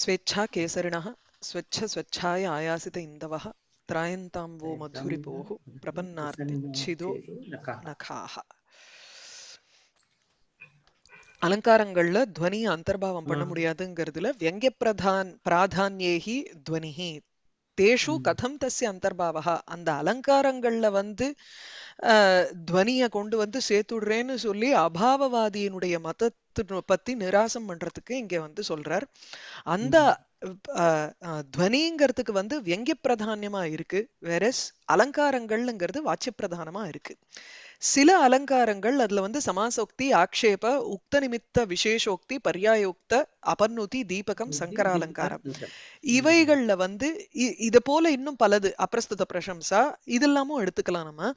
ஸ்வேச்சா ஆயாசித स्वच्छस्वच्छाय आयासित வோ மதுரி वो பிரபன்னார்த்தி சிதோ நகாஹ அலங்காரங்கள்ல துவனி அந்தர்பாவம் பண்ண முடியாதுங்கிறதுல வியங்கிய பிரதான் பிராதான்யேகி துவனிஹி தேஷு கதம் தஸ்ய அந்தர்பாவகா அந்த அலங்காரங்கள்ல வந்து துவனியை கொண்டு வந்து சேர்த்துடுறேன்னு சொல்லி அபாவவாதியினுடைய மதத்து பத்தி நிராசம் பண்றதுக்கு இங்க வந்து சொல்றார் அந்த துவனிங்கிறதுக்கு வந்து வெங்கிய பிரதானியமா இருக்கு வேற அலங்காரங்கள்ங்கிறது வாட்சிய பிரதானமா இருக்கு சில அலங்காரங்கள் அதுல வந்து சமாசோக்தி ஆக்ஷேப உக்த நிமித்த விசேஷோக்தி பர்யாயோக்த அபர்ணுதி தீபகம் சங்கர அலங்காரம் இவைகள்ல வந்து இத போல இன்னும் பலது அப்பிரஸ்துத பிரசம்சா இதெல்லாமும் எடுத்துக்கலாம் நம்ம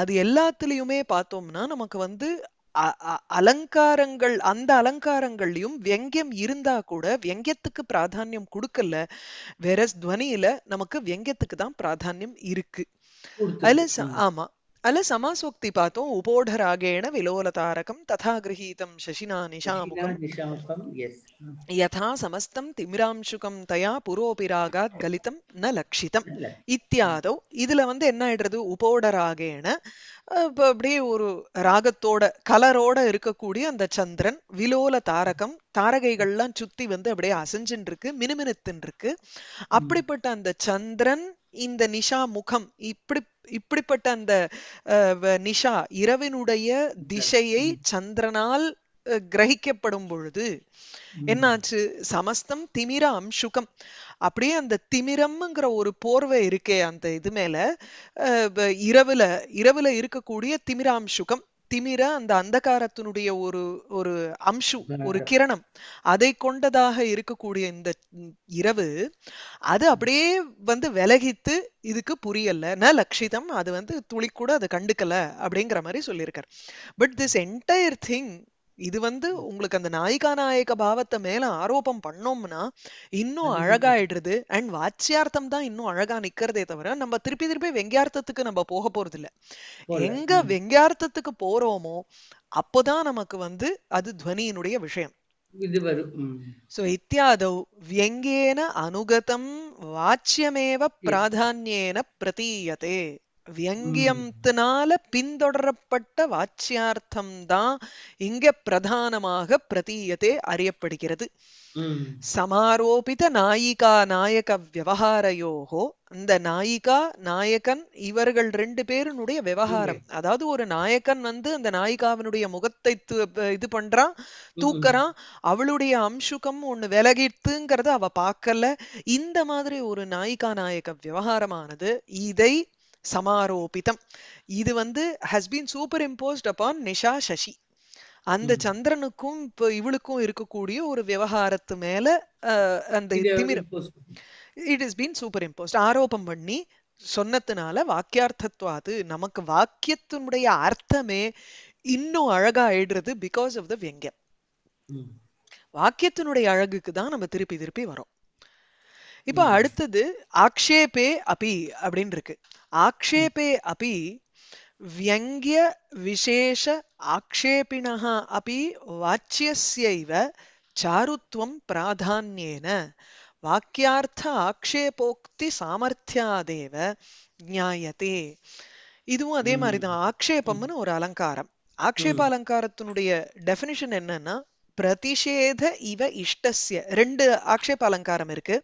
அது எல்லாத்துலயுமே பார்த்தோம்னா நமக்கு வந்து அலங்காரங்கள் அந்த அலங்காரங்கள்லயும் வெங்கியம் இருந்தா கூட வெங்கியத்துக்கு பிராதானியம் கொடுக்கல வேற துவனியில நமக்கு வெங்கியத்துக்கு தான் பிராதானியம் இருக்கு அதுல ஆமா अलसमासोक्ति पातो उपोढरागेण विलोलतारकं तथा गृहीतं शशिना निशामुखं यथा समस्तं தயா तया पुरोपिरागात् गलितं ந லக்ஷிதம் இத்தியாதோ இதுல வந்து என்ன ஆயிடுறது உபோடராகேண இப்போ அப்படியே ஒரு ராகத்தோட கலரோட இருக்கக்கூடிய அந்த சந்திரன் விலோல தாரகம் தாரகைகள்லாம் சுத்தி வந்து அப்படியே அசைஞ்சுன்னு இருக்கு மினுமினுத்துன்னு இருக்கு அப்படிப்பட்ட அந்த சந்திரன் இந்த நிஷா முகம் இப்படி இப்படிப்பட்ட அந்த நிஷா இரவினுடைய திசையை சந்திரனால் கிரகிக்கப்படும் பொழுது என்னாச்சு சமஸ்தம் திமிர அம்சுகம் அப்படியே அந்த திமிரம்ங்கிற ஒரு போர்வை இருக்கே அந்த இது மேல இரவுல இரவுல இருக்கக்கூடிய திமிராம்சுகம் திமிர அந்த அந்தகாரத்தினுடைய ஒரு ஒரு அம்சு ஒரு கிரணம் அதை கொண்டதாக இருக்கக்கூடிய இந்த இரவு அது அப்படியே வந்து விலகித்து இதுக்கு புரியல ந லட்சிதம் அது வந்து துளி கூட அதை கண்டுக்கல அப்படிங்கிற மாதிரி சொல்லியிருக்காரு பட் திஸ் என்டையர் திங் இது வந்து உங்களுக்கு அந்த நாயிகா நாயக பாவத்தை மேல ஆரோபம் பண்ணோம்னா இன்னும் அழகாயிடுறது அண்ட் வாட்சியார்த்தம் தான் இன்னும் அழகா நிக்கிறதே தவிர நம்ம திருப்பி திருப்பி வெங்கியார்த்தத்துக்கு நம்ம போக போறது இல்ல எங்க வெங்கியார்த்தத்துக்கு போறோமோ அப்போதான் நமக்கு வந்து அது துவனியினுடைய விஷயம் சோ வியங்கேன அனுகதம் வாச்சியமேவ பிராதான்யேன பிரதீயதே வியங்கியம்த்தினால பின்தொடரப்பட்ட வாச்சியார்த்தம் தான் இங்க பிரதானமாக பிரதீயத்தை அறியப்படுகிறது சமாரோபித நாயிகா நாயக விவகாரையோகோ இந்த நாயிகா நாயகன் இவர்கள் ரெண்டு பேருனுடைய விவகாரம் அதாவது ஒரு நாயகன் வந்து அந்த நாயிகாவினுடைய முகத்தை இது பண்றான் தூக்கறான் அவளுடைய அம்சுகம் ஒண்ணு விலகிட்டுங்கிறத அவ பார்க்கல இந்த மாதிரி ஒரு நாயிகா நாயக விவகாரமானது இதை சமாரோபிதம் இது வந்து ஹஸ் பீன் சூப்பர் இம்போஸ்ட் அப்பான் நிஷா சசி அந்த சந்திரனுக்கும் இப்போ இவளுக்கும் இருக்கக்கூடிய ஒரு விவகாரத்து மேல அந்த திமிரம் it is been superimposed ஆரோபம் பண்ணி சொன்னதுனால வாக்கியார்த்தத்வாது நமக்கு வாக்கியத்தினுடைய அர்த்தமே இன்னும் அழகா ஆயிடுறது பிகாஸ் ஆஃப் த வெங்கம் வாக்கியத்தினுடைய அழகுக்கு தான் நம்ம திருப்பி திருப்பி வரோம் இப்போ அடுத்தது ஆக்ஷேபே அபி அப்படின்னு இருக்கு ஆக்ஷேபே அபி வியங்கிய விசேஷ ஆக்ஷேபிணா அப்படி வாச்சியசைவ சாருத்வம் பிராதான்யேன வாக்கியார்த்த ஆக்ஷேபோக்தி சாமர்த்தியாதேவ நியாயத்தே இதுவும் அதே மாதிரிதான் ஆக்ஷேபம்னு ஒரு அலங்காரம் ஆக்ஷேப அலங்காரத்தினுடைய டெஃபினிஷன் என்னன்னா பிரதிஷேத இவ இஷ்டசிய ரெண்டு ஆக்ஷேப அலங்காரம் இருக்கு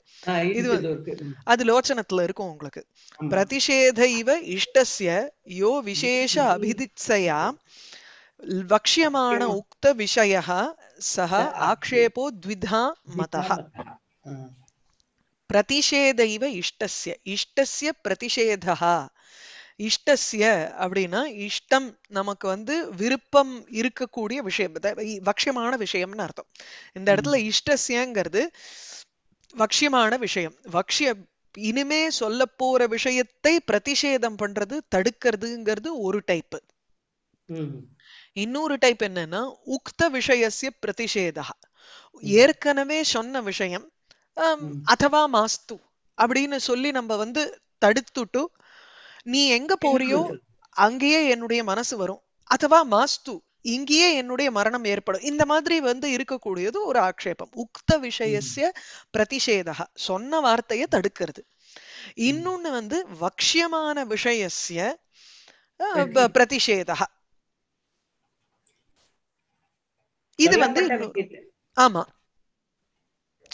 இது அது லோச்சனத்துல இருக்கும் உங்களுக்கு பிரதிஷேத இவ இஷ்டசிய யோ விசேஷ அபிதிச்சையா வக்ஷியமான உக்த விஷய சக ஆக்ஷேபோ த்விதா மதः பிரதிஷேத இவ இஷ்டசிய இஷ்டசிய பிரதிஷேதா இஷ்டசிய அப்படின்னா இஷ்டம் நமக்கு வந்து விருப்பம் இருக்கக்கூடிய விஷயம் வக்ஷமான விஷயம்னு அர்த்தம் இந்த இடத்துல இஷ்டசியங்கிறது வக்ஷியமான விஷயம் வக்ஷிய இனிமே சொல்ல போற விஷயத்தை பிரதிஷேதம் பண்றது தடுக்கிறதுங்கிறது ஒரு டைப் இன்னொரு டைப் என்னன்னா உக்த விஷயசிய பிரதிஷேதா ஏற்கனவே சொன்ன விஷயம் அதுவா மாஸ்து அப்படின்னு சொல்லி நம்ம வந்து தடுத்துட்டு நீ எங்க போறியோ அங்கேயே என்னுடைய மனசு வரும் அதுவா மாஸ்து இங்கேயே என்னுடைய மரணம் ஏற்படும் இந்த மாதிரி வந்து இருக்கக்கூடியது ஒரு ஆக்ஷேபம் உக்த விஷயசிய பிரதிஷேதா சொன்ன வார்த்தையை தடுக்கிறது இன்னொன்னு வந்து வக்ஷியமான விஷயசிய பிரதிஷேதா இது வந்து ஆமா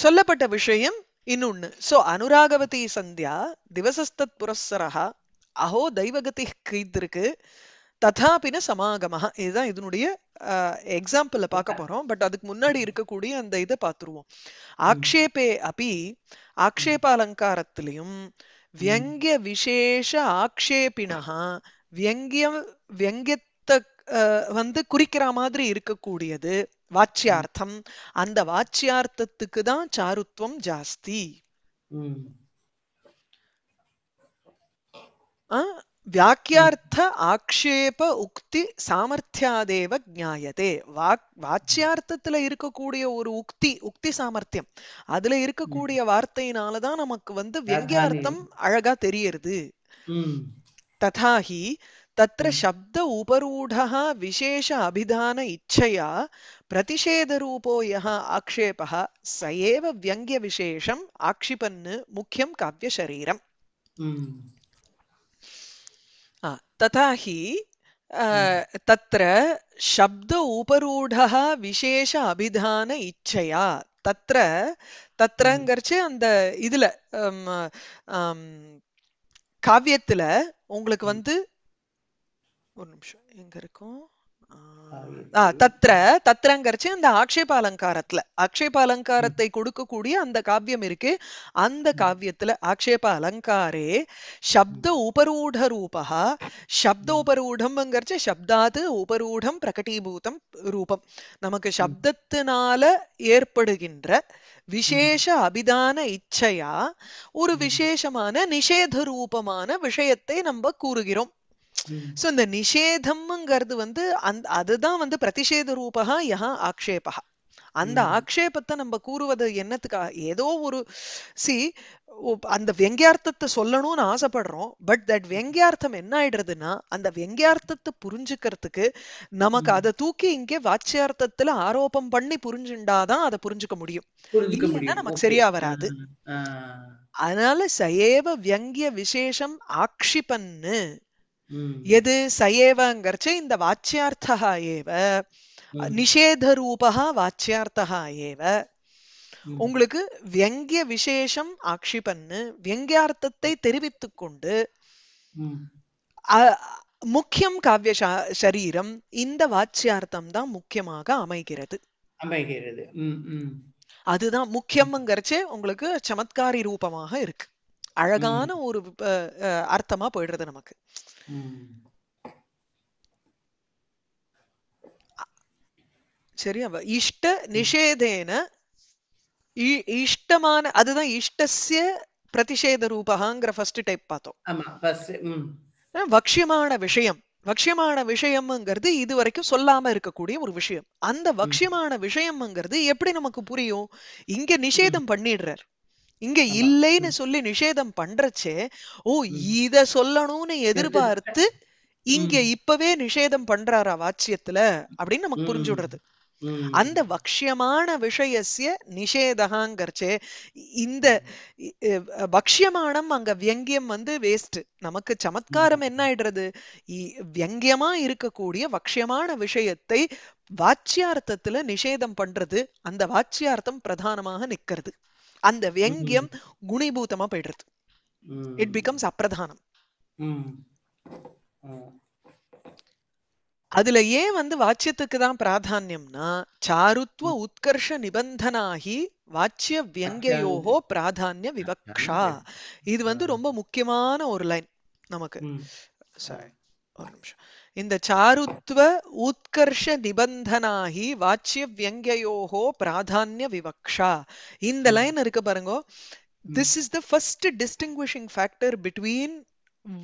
சொல்லப்பட்ட விஷயம் இன்னொன்னு சோ அனுராகவதி சந்தியா திவசஸ்தத் புரஸ்ஸரா அஹோ தெய்வகதி கீத்திருக்கு இருக்கு ததாபின சமாகமாக இதுதான் இதனுடைய எக்ஸாம்பிள் பார்க்க போறோம் பட் அதுக்கு முன்னாடி இருக்கக்கூடிய அந்த இதை பார்த்துருவோம் ஆக்ஷேபே அப்பி ஆக்ஷேபாலங்காரத்திலையும் வியங்கிய விசேஷ ஆக்ஷேபினா வியங்கியம் வியங்கியத்தை வந்து குறிக்கிற மாதிரி இருக்கக்கூடியது வாச்சியார்த்தம் அந்த வாச்சியார்த்தத்துக்கு தான் சாருத்வம் ஜாஸ்தி வியாக்கியார்த்த ஆக்ஷேப உக்தி சாமர்த்தியாதேவ ஜாயதே வாக் வாச்சியார்த்தத்துல இருக்கக்கூடிய ஒரு உக்தி உக்தி சாமர்த்தியம் அதுல இருக்கக்கூடிய வார்த்தையினாலதான் நமக்கு வந்து வியங்கியார்த்தம் அழகா தெரியறது ததாஹி தத்திர சப்த உபரூடா விசேஷ அபிதான இச்சையா பிரதிஷேத ரூபோ யா ஆக்ஷேபா சயேவ வியங்கிய விசேஷம் ஆக்ஷிபன்னு முக்கியம் காவ்யசரீரம் तथा हि तत्र शब्द उपरूढः विशेष अभिधान इच्छया தத்திர தத்திரங்கிறச்சு அந்த இதுல காவியத்துல உங்களுக்கு வந்து ஒரு நிமிஷம் எங்க இருக்கும் தத்ர தத்ரங்கிறச்சு அந்த ஆக்ஷேப அலங்காரத்துல ஆக்ஷேப அலங்காரத்தை கொடுக்கக்கூடிய அந்த காவியம் இருக்கு அந்த காவியத்துல ஆக்ஷேப அலங்காரே சப்த உபரூட ரூபா சப்த உபரூடம்ங்கிறச்சு சப்தாது உபரூடம் பிரகட்டீபூதம் ரூபம் நமக்கு சப்தத்தினால ஏற்படுகின்ற விசேஷ அபிதான இச்சையா ஒரு விசேஷமான நிஷேத ரூபமான விஷயத்தை நம்ம கூறுகிறோம் சோ இந்த நிஷேதம்ங்கிறது வந்து அந்த அதுதான் வந்து பிரதிஷேத ரூபகா யஹா ஆக்ஷேபா அந்த ஆக்ஷேபத்தை நம்ம கூறுவது என்னத்துக்காக ஏதோ ஒரு சி அந்த வெங்கியார்த்தத்தை சொல்லணும்னு ஆசைப்படுறோம் பட் தட் வெங்கியார்த்தம் என்ன ஆயிடுறதுன்னா அந்த வெங்கியார்த்தத்தை புரிஞ்சுக்கிறதுக்கு நமக்கு அதை தூக்கி இங்கே வாட்சியார்த்தத்துல ஆரோபம் பண்ணி புரிஞ்சுண்டாதான் அதை புரிஞ்சுக்க முடியும் நமக்கு சரியா வராது அதனால சயேவ வியங்கிய விசேஷம் ஆக்ஷிபன்னு எது சயேவங்கிறச்சு இந்த வாச்சியார்த்தா ஏவ நிஷேத ரூபா வாச்சியார்த்தா ஏவ உங்களுக்கு வியங்கிய விசேஷம் பண்ணு வியங்கியார்த்தத்தை தெரிவித்துக் கொண்டு முக்கியம் காவிய சரீரம் இந்த வாச்சியார்த்தம் தான் முக்கியமாக அமைகிறது அமைகிறது அதுதான் முக்கியம்ங்கிறச்சே உங்களுக்கு சமத்காரி ரூபமாக இருக்கு அழகான ஒரு அர்த்தமா போயிடுறது நமக்கு சரியா இஷ்ட நிஷேதேன இஷ்டமான அதுதான் இஷ்டசிய பிரதிஷேத ரூபகாங்கிற ஃபர்ஸ்ட் டைப் பார்த்தோம் வக்ஷியமான விஷயம் வக்ஷியமான விஷயம்ங்கிறது இது வரைக்கும் சொல்லாம இருக்கக்கூடிய ஒரு விஷயம் அந்த வக்ஷியமான விஷயம்ங்கிறது எப்படி நமக்கு புரியும் இங்க நிஷேதம் பண்ணிடுறார் இங்க இல்லைன்னு சொல்லி நிஷேதம் பண்றச்சே ஓ இத சொல்லணும்னு எதிர்பார்த்து இங்க இப்பவே நிஷேதம் பண்றாரா வாட்சியத்துல அப்படின்னு நமக்கு புரிஞ்சுடுறது அந்த வக்ஷியமான விஷயசிய நிஷேதகாங்கர்ச்சே இந்த வக்ஷியமானம் அங்க வியங்கியம் வந்து வேஸ்ட் நமக்கு சமத்காரம் என்ன ஆயிடுறது வியங்கியமா இருக்கக்கூடிய வக்ஷியமான விஷயத்தை வாச்சியார்த்தத்துல நிஷேதம் பண்றது அந்த வாச்சியார்த்தம் பிரதானமாக நிக்கிறது அந்த வியங்கியம் குணிபூதமா போயிடுறது இட் பிகம்ஸ் அப்பிரதானம் அதுல ஏன் வந்து வாச்சியத்துக்கு தான் பிராதான்யம்னா சாருத்வ உத்கர்ஷ நிபந்தனாகி வாச்சிய வியங்கையோகோ பிராதான்ய விவக்ஷா இது வந்து ரொம்ப முக்கியமான ஒரு லைன் நமக்கு ஒரு நிமிஷம் இந்த சாருத்வ உத்கர்ஷ நிபந்தனாகி வாச்சிய வியங்கயோகோ பிராதானிய விவக்ஷா இந்த லைன் இருக்கு பாருங்க this is the first distinguishing factor between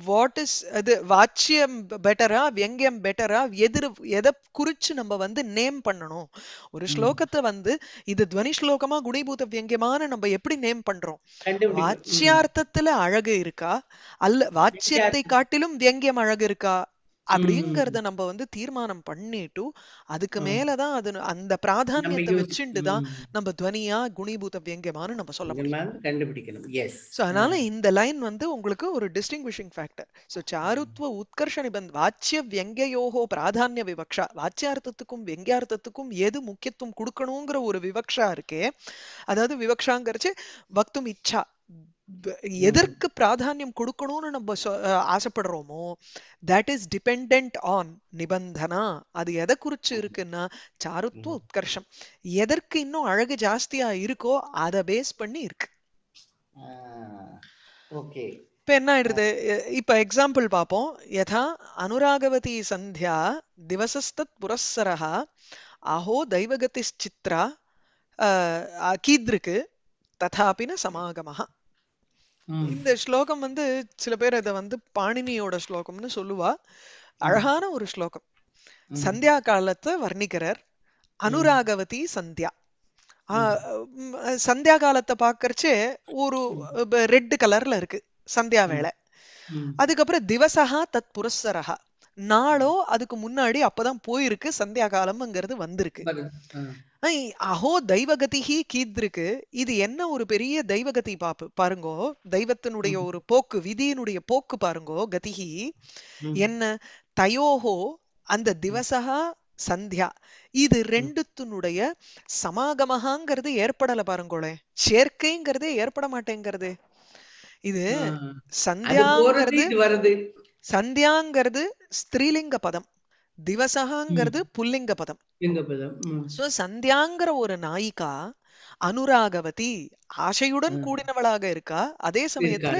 what is அது வாட்சியம் பெட்டரா வியங்கியம் பெட்டரா எதிர் எதை குறிச்சு நம்ம வந்து நேம் பண்ணணும் ஒரு ஸ்லோகத்தை வந்து இது துவனி ஸ்லோகமா குடிபூத வியங்கியமான நம்ம எப்படி நேம் பண்றோம் வாட்சியார்த்தத்துல அழகு இருக்கா அல்ல வாட்சியத்தை காட்டிலும் வியங்கியம் அழகு இருக்கா அப்படிங்கறத நம்ம வந்து தீர்மானம் பண்ணிட்டு அதுக்கு மேலதான் அது அந்த பிராதானியத்தை வச்சுட்டு தான் நம்ம துவனியா குணிபூத வியங்கியமானு நம்ம சொல்ல முடியும் கண்டுபிடிக்கணும் சோ அதனால இந்த லைன் வந்து உங்களுக்கு ஒரு டிஸ்டிங்விஷிங் ஃபேக்டர் சோ சாருத்வ உத்கர்ஷ நிபந்த் வாச்சிய வியங்கையோகோ பிராதானிய விவக்ஷா வாச்சியார்த்தத்துக்கும் வியங்கியார்த்தத்துக்கும் எது முக்கியத்துவம் கொடுக்கணுங்கிற ஒரு விவக்ஷா இருக்கே அதாவது விவக்ஷாங்கிறச்சு பக்தும் இச்சா எதற்கு பிராதானியம் கொடுக்கணும்னு நம்ம ஆசைப்படுறோமோ தட் இஸ் டிபெண்ட் ஆன் நிபந்தனா அது எதை குறிச்சு இருக்குன்னா சாருத்துவ உத்கர்ஷம் எதற்கு இன்னும் அழகு ஜாஸ்தியா இருக்கோ அதை பேஸ் பண்ணி இருக்கு இப்ப என்ன ஆயிடுது இப்ப எக்ஸாம்பிள் பாப்போம் யதா அனுராகவதி சந்தியா திவசஸ்தத் புரஸ்ஸரஹா அஹோ சித்ரா கீத்ருக்கு ததாபின சமாகமாக இந்த ஸ்லோகம் வந்து சில பேர் இத வந்து பாணினியோட ஸ்லோகம்னு சொல்லுவா அழகான ஒரு ஸ்லோகம் சந்தியா காலத்தை வர்ணிக்கிறார் அனுராகவதி சந்தியா சந்தியா காலத்தை பாக்குறச்சே ஒரு ரெட் கலர்ல இருக்கு சந்தியா வேலை அதுக்கப்புறம் திவசகா தத் புரஸ்ஸரகா நாளோ அதுக்கு முன்னாடி அப்பதான் போயிருக்கு சந்தியா காலம்ங்கிறது வந்திருக்கு அஹோ தெய்வகதிஹி கீத்ருக்கு இது என்ன ஒரு பெரிய தெய்வகதி பாப்பு பாருங்கோ தெய்வத்தினுடைய ஒரு போக்கு விதியினுடைய போக்கு பாருங்கோ கதிஹி என்ன தயோஹோ அந்த திவசகா சந்தியா இது ரெண்டுத்தினுடைய சமாகமகாங்கிறது ஏற்படல பாருங்கோளே சேர்க்கைங்கிறதே ஏற்பட மாட்டேங்கிறது இது சந்தியாங்கிறது வருது சந்தியாங்கிறது ஸ்திரீலிங்க பதம் திவசகாங்கிறது புல்லிங்க பதம் சோ சந்தியாங்கிற ஒரு நாயிகா அனுராகவதி ஆசையுடன் கூடினவளாக இருக்கா அதே சமயத்துல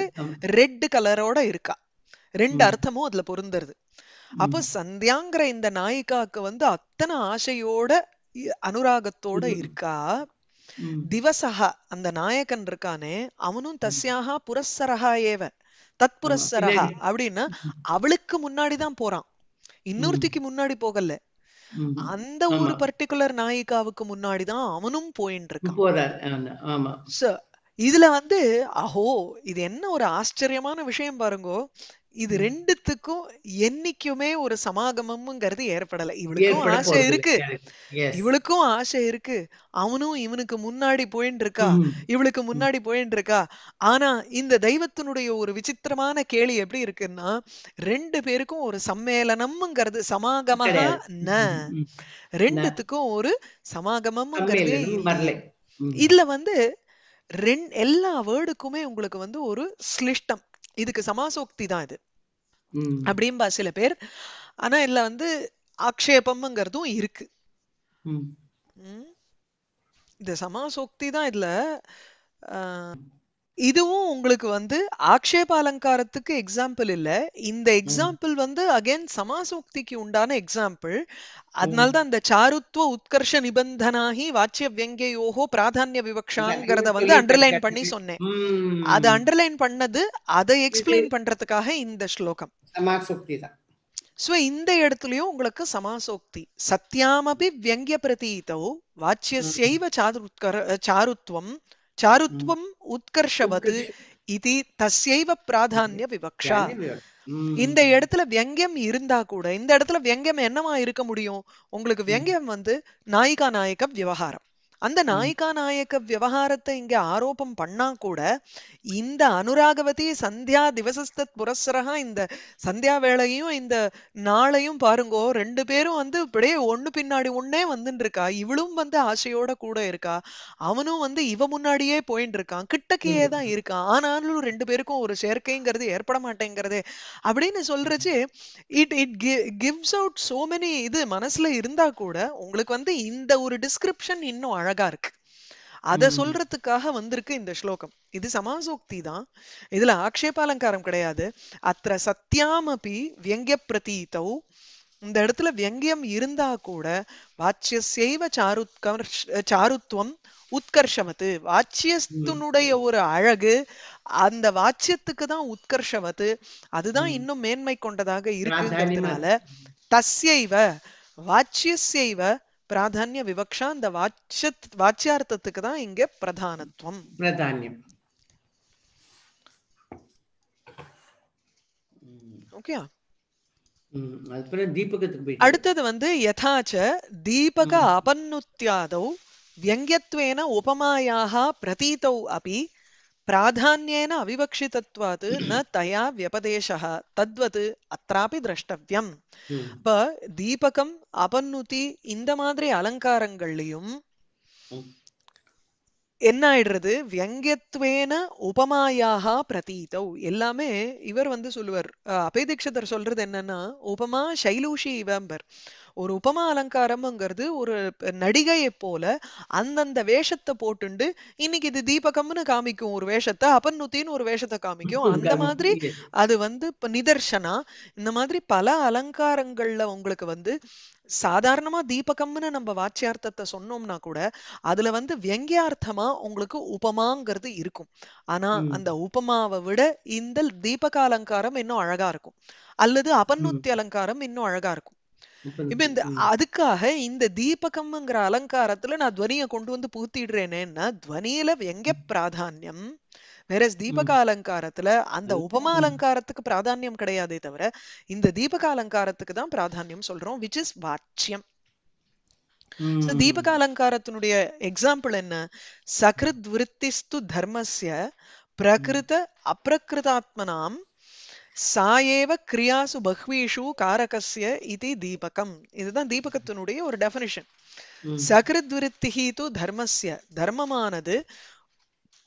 ரெட் கலரோட இருக்கா ரெண்டு அர்த்தமும் அதுல பொருந்தருது அப்போ சந்தியாங்கிற இந்த நாயிகாக்கு வந்து அத்தனை ஆசையோட அனுராகத்தோட இருக்கா திவசகா அந்த நாயகன் இருக்கானே அவனும் தஸ்யாகா புரஸ்ஸரகா ஏவ தத்புரஸ்ஸரஹா அப்படின்னா அவளுக்கு முன்னாடி தான் போறான் இன்னொருத்திக்கு முன்னாடி போகல அந்த ஒரு பர்டிகுலர் நாயிகாவுக்கு முன்னாடிதான் அவனும் போயின்னு இருக்கான் இதுல வந்து அஹோ இது என்ன ஒரு ஆச்சரியமான விஷயம் பாருங்கோ இது ரெண்டுத்துக்கும் என்னைக்குமே ஒரு சமாகமம்ங்கிறது ஏற்படல இவளுக்கும் ஆசை இருக்கு இவளுக்கும் ஆசை இருக்கு அவனும் இவனுக்கு முன்னாடி போயின்னு இருக்கா இவளுக்கு முன்னாடி போயின்னு இருக்கா ஆனா இந்த தெய்வத்தினுடைய ஒரு விசித்திரமான கேள்வி எப்படி இருக்குன்னா ரெண்டு பேருக்கும் ஒரு சம்மேளனம்ங்கிறது சமாகமாக ரெண்டுத்துக்கும் ஒரு சமாகமம்ங்கிறது இதுல வந்து ரெண்டு எல்லா வேர்டுக்குமே உங்களுக்கு வந்து ஒரு ஸ்லிஷ்டம் இதுக்கு சமாசோக்தி தான் இது அப்படின்பா சில பேர் ஆனா இதுல வந்து ஆக்ஷேபம்ங்கிறதும் இருக்கு இந்த சமாசோக்தி தான் இதுல இதுவும் உங்களுக்கு வந்து ஆக்ஷேப அலங்காரத்துக்கு எக்ஸாம்பிள் இல்ல இந்த எக்ஸாம்பிள் வந்து அகைன் சமாசோக்திக்கு உண்டான எக்ஸாம்பிள் அதனால்தான் அந்த சாருத்துவ உத்கர்ஷ நிபந்தனாகி வாச்சிய வியங்கயோகோ பிராதான்ய விவக்ஷாங்கிறத வந்து அண்டர்லைன் பண்ணி சொன்னேன் அது அண்டர்லைன் பண்ணது அதை எக்ஸ்பிளைன் பண்றதுக்காக இந்த ஸ்லோகம் சோ இந்த இடத்துலயும் உங்களுக்கு சமாசோக்தி சத்தியாமபி வியங்கிய பிரதீதோ சைவ சாரு சாருத்வம் சாருத்வம் உத்கர்ஷவது இது தசைவ பிராதானிய விவக்ஷா இந்த இடத்துல வியங்கியம் இருந்தா கூட இந்த இடத்துல வியங்கியம் என்னவா இருக்க முடியும் உங்களுக்கு வியங்கியம் வந்து நாயிகா நாயக விவகாரம் அந்த நாயிகா நாயக விவகாரத்தை இங்க ஆரோபம் பண்ணா கூட இந்த அனுராகவதி சந்தியா திவசஸ்தத் புரஸ்ஸரகா இந்த சந்தியா வேளையும் இந்த நாளையும் பாருங்கோ ரெண்டு பேரும் வந்து இப்படியே ஒண்ணு பின்னாடி ஒன்னே வந்துட்டு இருக்கா இவளும் வந்து ஆசையோட கூட இருக்கா அவனும் வந்து இவ முன்னாடியே போயிட்டு இருக்கான் கிட்டக்கையே தான் இருக்கான் ஆனாலும் ரெண்டு பேருக்கும் ஒரு சேர்க்கைங்கிறது ஏற்பட மாட்டேங்கிறது அப்படின்னு சொல்றச்சு it it gives out so many இது மனசுல இருந்தா கூட உங்களுக்கு வந்து இந்த ஒரு டிஸ்கிரிப்ஷன் இன்னும் அழகா அழகா இருக்கு அத சொல்றதுக்காக வந்திருக்கு இந்த ஸ்லோகம் இது சமாசோக்தி தான் இதுல ஆக்ஷேபாலங்காரம் கிடையாது அத்த சத்தியாமபி வியங்கிய பிரதீதௌ இந்த இடத்துல வியங்கியம் இருந்தா கூட வாச்சியசைவ சாருத்கர் சாருத்வம் உத்கர்ஷமத்து வாச்சியத்தினுடைய ஒரு அழகு அந்த வாச்சியத்துக்கு தான் உத்கர்ஷமத்து அதுதான் இன்னும் மேன்மை கொண்டதாக இருக்குங்கிறதுனால தஸ்யைவ செய்வ பிராதானிய விவக்ஷா அந்த வாட்ச வாட்சியார்த்தத்துக்கு தான் இங்க பிரதானத்துவம் பிரதானியம் ஓகேயா அடுத்தது வந்து யதாச்ச தீபக அபன்னுத்தியாதௌ வியங்கியத்வேன உபமாயாக பிரதீதௌ அப்படி प्राधान्येन अविवक्षितत्वात् न तया व्यपदेशः तद्वत् அत्राபி திரஷ்டவியம் இப்ப தீபகம் அபநுதி இந்த மாதிரி அலங்காரங்கள்லயும் என்ன ஆயிடுறது வியங்கத்வேன உபமாயாக பிரதீத எல்லாமே இவர் வந்து சொல்லுவார் அபய சொல்றது என்னன்னா உபமா சைலூஷி இவம்பர் ஒரு உபமா அலங்காரம்ங்கிறது ஒரு நடிகையை போல அந்தந்த வேஷத்தை போட்டுண்டு இன்னைக்கு இது தீபகம்னு காமிக்கும் ஒரு வேஷத்தை அபன்னுத்தின்னு ஒரு வேஷத்தை காமிக்கும் அந்த மாதிரி அது வந்து இப்ப நிதர்சனா இந்த மாதிரி பல அலங்காரங்கள்ல உங்களுக்கு வந்து சாதாரணமா தீபகம்னு நம்ம வாச்சியார்த்தத்தை சொன்னோம்னா கூட அதுல வந்து வியங்கியார்த்தமா உங்களுக்கு உபமாங்கிறது இருக்கும் ஆனா அந்த உபமாவை விட இந்த தீபக அலங்காரம் இன்னும் அழகா இருக்கும் அல்லது அபநூத்தி அலங்காரம் இன்னும் அழகா இருக்கும் இப்ப இந்த அதுக்காக இந்த தீபகம்ங்கிற அலங்காரத்துல நான் துவனிய கொண்டு வந்து பூத்திடுறேனேன்னா துவனியில எங்க பிராதான்யம் வேறஸ் தீபக அலங்காரத்துல அந்த உபமா அலங்காரத்துக்கு பிராதானியம் கிடையாதே தவிர இந்த தீபக அலங்காரத்துக்கு தான் பிராதானியம் சொல்றோம் விச் இஸ் வாட்சியம் தீபக அலங்காரத்தினுடைய எக்ஸாம்பிள் என்ன சகிருத் விருத்திஸ்து தர்மஸ்ய பிரகிருத அப்ரகிருதாத்மனாம் சாயேவ கிரியாசு பஹ்வீஷு காரகசிய இது தீபகம் இதுதான் தீபகத்தினுடைய ஒரு டெபினிஷன் சகிருத் சகிருத்விருத்திஹி து தர்மஸ்ய தர்மமானது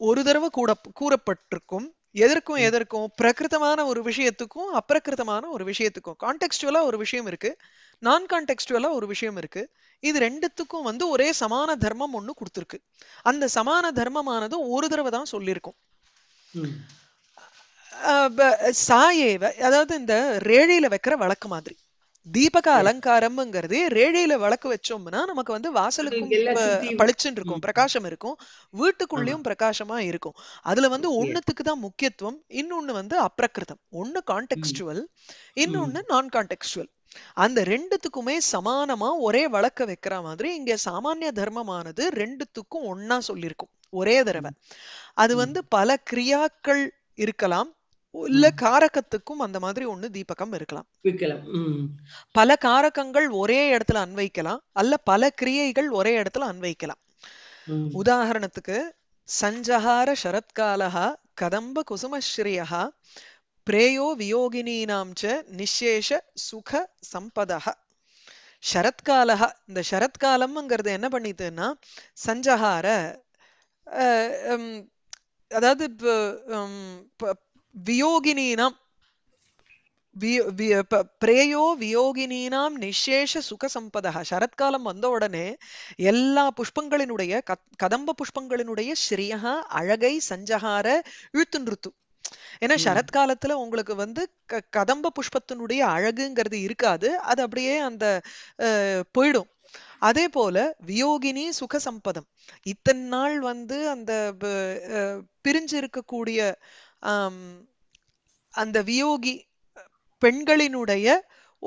ஒரு தடவை கூட கூறப்பட்டிருக்கும் எதற்கும் எதற்கும் பிரகிருத்தமான ஒரு விஷயத்துக்கும் அப்பிரகிருத்தமான ஒரு விஷயத்துக்கும் கான்டெக்ஸ்டுவலா ஒரு விஷயம் இருக்கு நான் கான்டெக்ஸ்டுவலா ஒரு விஷயம் இருக்கு இது ரெண்டுத்துக்கும் வந்து ஒரே சமான தர்மம் ஒண்ணு கொடுத்துருக்கு அந்த சமான தர்மமானது ஒரு தடவை தான் சொல்லியிருக்கும் சாயேவ அதாவது இந்த ரேழையில வைக்கிற வழக்கு மாதிரி தீபக அலங்காரம்ங்கிறது ரேழையில வளக்கு வச்சோம்னா நமக்கு வந்து வாசலுக்கும் பளிச்சுன்னு இருக்கும் பிரகாசம் இருக்கும் வீட்டுக்குள்ளயும் பிரகாசமா இருக்கும் அதுல வந்து ஒண்ணுத்துக்கு தான் முக்கியத்துவம் இன்னொன்னு வந்து அப்ரகிருதம் ஒண்ணு கான்டெக்ஸ்டுவல் இன்னொன்னு நான் கான்டெக்ஸ்டுவல் அந்த ரெண்டுத்துக்குமே சமானமா ஒரே வழக்க வைக்கிற மாதிரி இங்க சாமானிய தர்மமானது ரெண்டுத்துக்கும் ஒன்னா சொல்லியிருக்கும் ஒரே தடவை அது வந்து பல கிரியாக்கள் இருக்கலாம் இல்ல காரகத்துக்கும் அந்த மாதிரி ஒண்ணு தீபகம் இருக்கலாம் பல காரகங்கள் ஒரே இடத்துல அன்வைக்கலாம் அல்ல பல கிரியைகள் ஒரே இடத்துல அன்வைக்கலாம் உதாரணத்துக்கு சஞ்சஹார சரத்காலஹா கதம்ப குசுமஸ்ரீயா பிரேயோ வியோகினீனாம் ச நிசேஷ சுக சம்பதா சரத்காலஹா இந்த சரத்காலம்ங்கிறது என்ன பண்ணிட்டுன்னா சஞ்சஹார அதாவது வியோகினீனாம் பிரேயோ வியோகினீனாம் நிசேஷ சம்பதா சரத்காலம் வந்த உடனே எல்லா புஷ்பங்களினுடைய கதம்ப புஷ்பங்களினுடைய ஸ்ரீயா அழகை சஞ்சகார நிறுத்து ஏன்னா சரத்காலத்துல உங்களுக்கு வந்து கதம்ப புஷ்பத்தினுடைய அழகுங்கிறது இருக்காது அது அப்படியே அந்த போயிடும் அதே போல வியோகினி சுக சம்பதம் இத்தனை நாள் வந்து அந்த பிரிஞ்சு இருக்கக்கூடிய அந்த வியோகி பெண்களினுடைய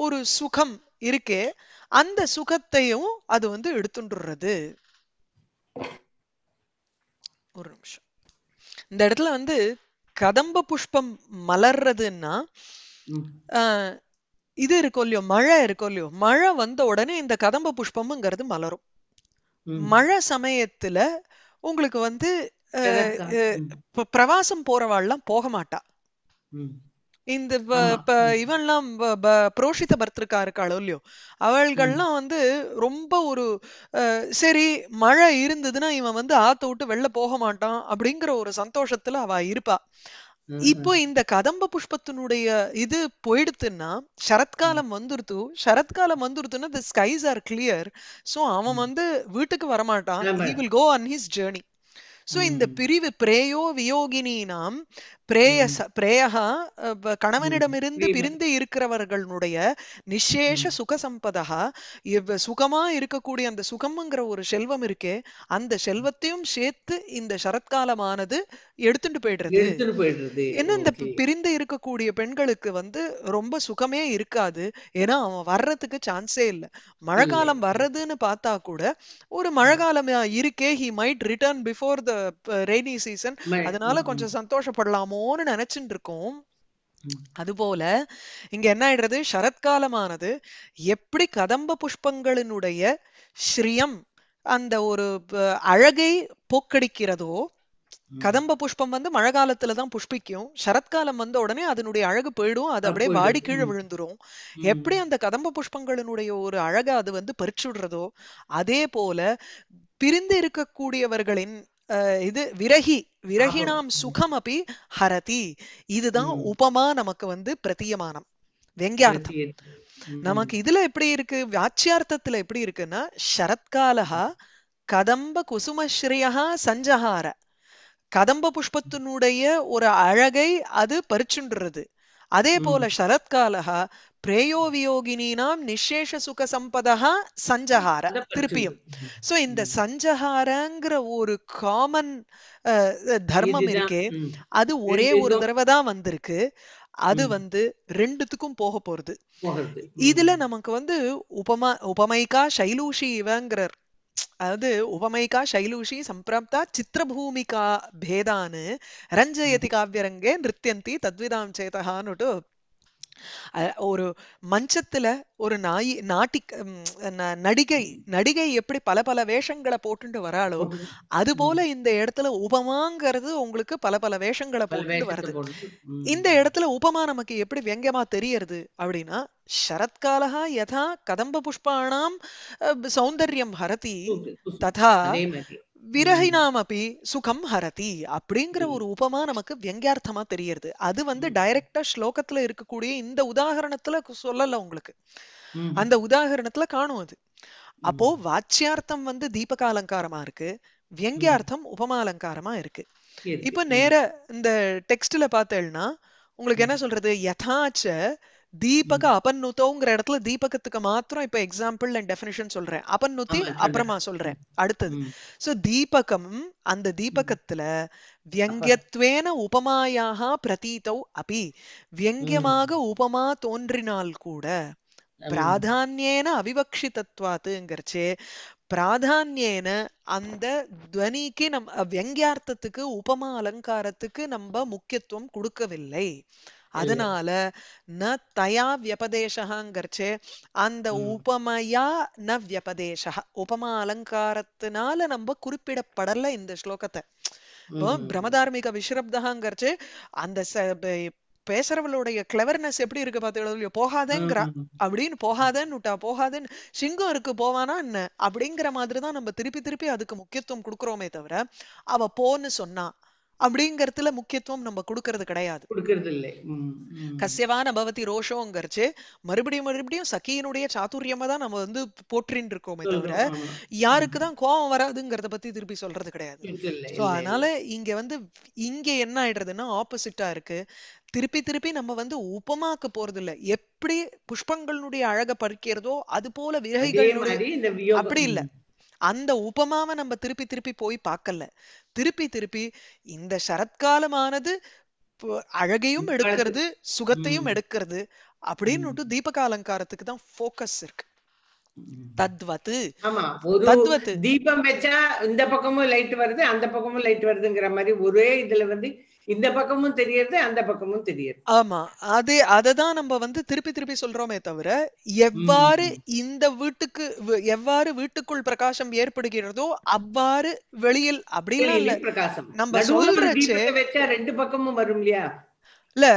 ஒரு சுகம் இருக்கே அந்த சுகத்தையும் அது வந்து எடுத்துட்டுறது ஒரு நிமிஷம் இந்த இடத்துல வந்து கதம்ப புஷ்பம் மலர்றதுன்னா இது இருக்கும் இல்லையோ மழை இருக்கும் இல்லையோ மழை வந்த உடனே இந்த கதம்ப புஷ்பம்ங்கிறது மலரும் மழை சமயத்துல உங்களுக்கு வந்து பிரவாசம் போறவாள்லாம் போக மாட்டா இந்த இவன்லாம் புரோஷித பர்த்திருக்கா இருக்காளோ இல்லையோ அவள்கள்லாம் வந்து ரொம்ப ஒரு சரி மழை இருந்ததுன்னா இவன் வந்து ஆத்த விட்டு வெளில போக மாட்டான் அப்படிங்கிற ஒரு சந்தோஷத்துல அவ இருப்பா இப்போ இந்த கதம்ப புஷ்பத்தினுடைய இது போயிடுத்துன்னா சரத்காலம் வந்துருத்து சரத்காலம் வந்துருத்துன்னா the skies are clear so அவன் வந்து வீட்டுக்கு வரமாட்டான் he will go on his journey so இந்த பிரிவு பிரேயோ வியோகினி நாம் பிரேயச பிரேயகா கணவனிடமிருந்து பிரிந்து இருக்கிறவர்களுடைய நிசேஷ சுக சம்பதா சுகமா இருக்கக்கூடிய அந்த சுகம்ங்கிற ஒரு செல்வம் இருக்கே அந்த செல்வத்தையும் சேர்த்து இந்த சரத்காலமானது எடுத்துட்டு போயிடுறது என்ன இந்த பிரிந்து இருக்கக்கூடிய பெண்களுக்கு வந்து ரொம்ப சுகமே இருக்காது ஏன்னா அவன் வர்றதுக்கு சான்ஸே இல்லை மழை காலம் வர்றதுன்னு பார்த்தா கூட ஒரு மழை காலமா இருக்கே he might return before the rainy season அதனால கொஞ்சம் சந்தோஷப்படலாமோ பண்ணுவோம்னு நினைச்சுட்டு இருக்கோம் அதுபோல இங்க என்ன ஆயிடுறது சரத்காலமானது எப்படி கதம்ப புஷ்பங்களினுடைய ஸ்ரீயம் அந்த ஒரு அழகை போக்கடிக்கிறதோ கதம்ப புஷ்பம் வந்து மழை காலத்துல தான் புஷ்பிக்கும் சரத்காலம் வந்த உடனே அதனுடைய அழகு போயிடும் அது அப்படியே வாடி கீழே விழுந்துரும் எப்படி அந்த கதம்ப புஷ்பங்களினுடைய ஒரு அழகை அது வந்து பறிச்சுடுறதோ அதே போல பிரிந்து இருக்கக்கூடியவர்களின் இது விரகி விரகினாம் சுகம் அப்படி ஹரதி இதுதான் உபமா நமக்கு வந்து பிரதியமானம் வெங்கியார்த்தம் நமக்கு இதுல எப்படி இருக்கு வியாட்சியார்த்தத்துல எப்படி இருக்குன்னா சரத்காலகா கதம்ப குசுமஸ்ரீயா சஞ்சஹார கதம்ப புஷ்பத்தினுடைய ஒரு அழகை அது பறிச்சுன்றது அதே போல சரத்காலகா பிரேயோ வியோகினாம் சுக சம்பதா சஞ்சஹார திருப்பியும் சோ இந்த சஞ்சஹாரங்கிற ஒரு காமன் தர்மம் இருக்கே அது ஒரே ஒரு தடவை தான் வந்திருக்கு அது வந்து ரெண்டுத்துக்கும் போக போறது இதுல நமக்கு வந்து உபமா உபமைக்கா சைலூஷி இவங்கிறார் அதாவது உபமைக்கா சைலூஷி சம்பிராப்தா சித்திரபூமிகா பேதான்னு ரஞ்சயதி காவியரங்கே நிருத்தியந்தி தத்விதாம் சேதகான்னுட்டு ஒரு மஞ்சத்துல ஒரு நாய் நாட்டி நடிகை நடிகை எப்படி பல பல வேஷங்களை போட்டுட்டு வராளோ அது போல இந்த இடத்துல உபமாங்கிறது உங்களுக்கு பல பல வேஷங்களை போட்டுட்டு வருது இந்த இடத்துல உபமா நமக்கு எப்படி வியங்கமா தெரியறது அப்படின்னா சரத்காலகா யதா கதம்ப புஷ்பாணாம் சௌந்தர்யம் ஹரதி ததா விரகினாமப்பி சுகம் ஹரதி அப்படிங்கிற ஒரு உபமா நமக்கு வியங்கியார்த்தமா தெரியறது அது வந்து டைரக்டா ஸ்லோகத்துல இருக்கக்கூடிய இந்த உதாகரணத்துல சொல்லல உங்களுக்கு அந்த உதாகரணத்துல காணும் அது அப்போ வாச்சியார்த்தம் வந்து தீபக அலங்காரமா இருக்கு வியங்கியார்த்தம் உபமா அலங்காரமா இருக்கு இப்ப நேர இந்த டெக்ஸ்ட்ல பார்த்தேன்னா உங்களுக்கு என்ன சொல்றது யதாச்ச தீபக அப்பன்னுத்தோங்கிற இடத்துல தீபகத்துக்கு மாத்திரம் இப்ப எக்ஸாம்பிள் அண்ட் டெபினிஷன் சொல்றேன் அப்பன்னுத்தி அப்புறமா சொல்றேன் அடுத்தது சோ தீபகம் அந்த தீபகத்துல வியங்கியத்வேன உபமாயாக பிரதீதௌ அபி வியங்கியமாக உபமா தோன்றினால் கூட பிராதான்யேன அவிவக்ஷிதத்வாத்துங்கிறச்சே பிராதான்யேன அந்த துவனிக்கு நம் வியங்கியார்த்தத்துக்கு உபமா அலங்காரத்துக்கு நம்ம முக்கியத்துவம் கொடுக்கவில்லை அதனால ந தயா வியபதேசங்கிறச்சு அந்த உபமையா ந வியபதேச உபமா அலங்காரத்தினால நம்ம குறிப்பிடப்படல இந்த ஸ்லோகத்தை பிரமதார்மிக விஸ்ரப்தகாங்கிறச்சு அந்த பேசுறவளுடைய கிளவர்னஸ் எப்படி இருக்கு பாத்தீங்களா போகாதேங்கிறா அப்படின்னு போகாதேன்னு விட்டா போகாதேன்னு சிங்கம் இருக்கு போவானா என்ன அப்படிங்கிற மாதிரிதான் நம்ம திருப்பி திருப்பி அதுக்கு முக்கியத்துவம் கொடுக்குறோமே தவிர அவ போன்னு சொன்னா அப்படிங்கறதுல முக்கியத்துவம் நம்ம கொடுக்கறது கிடையாது கசியவான பவதி ரோஷோங்கிறச்சு மறுபடியும் மறுபடியும் சகியினுடைய சாத்துரியமா தான் நம்ம வந்து போற்றின் இருக்கோமே தவிர யாருக்குதான் கோபம் வராதுங்கிறத பத்தி திருப்பி சொல்றது கிடையாது சோ அதனால இங்க வந்து இங்க என்ன ஆயிடுறதுன்னா ஆப்போசிட்டா இருக்கு திருப்பி திருப்பி நம்ம வந்து உபமாக்க போறது இல்ல எப்படி புஷ்பங்களுடைய அழக பறிக்கிறதோ அது போல விரகைகள் அப்படி இல்லை அந்த உபமாவை நம்ம திருப்பி திருப்பி போய் பார்க்கல திருப்பி திருப்பி இந்த சரத்காலமானது அழகையும் எடுக்கிறது சுகத்தையும் எடுக்கிறது அப்படின்னு தீபக அலங்காரத்துக்கு தான் போக்கஸ் இருக்கு தத்வத்து தத்வத்து தீபம் வச்சா இந்த பக்கமும் லைட் வருது அந்த பக்கமும் லைட் வருதுங்கிற மாதிரி ஒரே இதுல வந்து இந்த பக்கமும் தெரியறது அந்த பக்கமும் தெரியறது ஆமா அது அததான் நம்ம வந்து திருப்பி திருப்பி சொல்றோமே தவிர எவ்வாறு இந்த வீட்டுக்கு எவ்வாறு வீட்டுக்குள் பிரகாசம் ஏற்படுகிறதோ அவ்வாறு வெளியில் அப்படின்னு நம்ம சொல்றச்சு ரெண்டு பக்கமும் வரும் இல்லையா இல்ல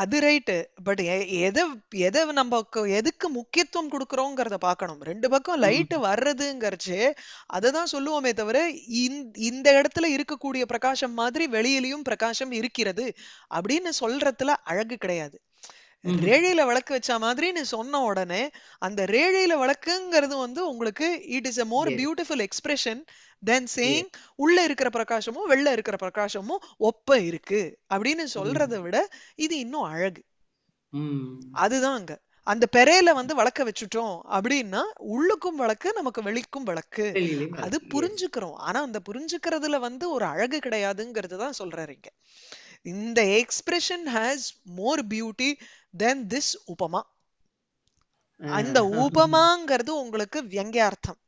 அது ரைட்டு பட் எதை எதை நம்ம எதுக்கு முக்கியத்துவம் கொடுக்குறோங்கிறத பார்க்கணும் ரெண்டு பக்கம் லைட்டு வர்றதுங்கிறச்சு அதை தான் சொல்லுவோமே தவிர இந்த இடத்துல இருக்கக்கூடிய பிரகாசம் மாதிரி வெளியிலயும் பிரகாசம் இருக்கிறது அப்படின்னு சொல்றதுல அழகு கிடையாது ரேழையில வழக்கு வச்ச மாதிரி நீ சொன்ன உடனே அந்த ரேழையில வழக்குங்கிறது வந்து உங்களுக்கு it is a more beautiful expression than saying உள்ள இருக்கிற பிரகாசமும் வெளில இருக்கிற பிரகாசமும் ஒப்ப இருக்கு அப்படின்னு சொல்றதை விட இது இன்னும் அழகு அதுதான் அங்க அந்த பெரையில வந்து வளர்க்க வச்சுட்டோம் அப்படின்னா உள்ளுக்கும் வழக்கு நமக்கு வெளிக்கும் வழக்கு அது புரிஞ்சுக்கிறோம் ஆனா அந்த புரிஞ்சுக்கிறதுல வந்து ஒரு அழகு கிடையாதுங்கிறது தான் சொல்றீங்க இங்க இந்த expression has more beauty than this உபமா அந்த உபமாங்கிறது உங்களுக்கு வியங்கியார்த்தம்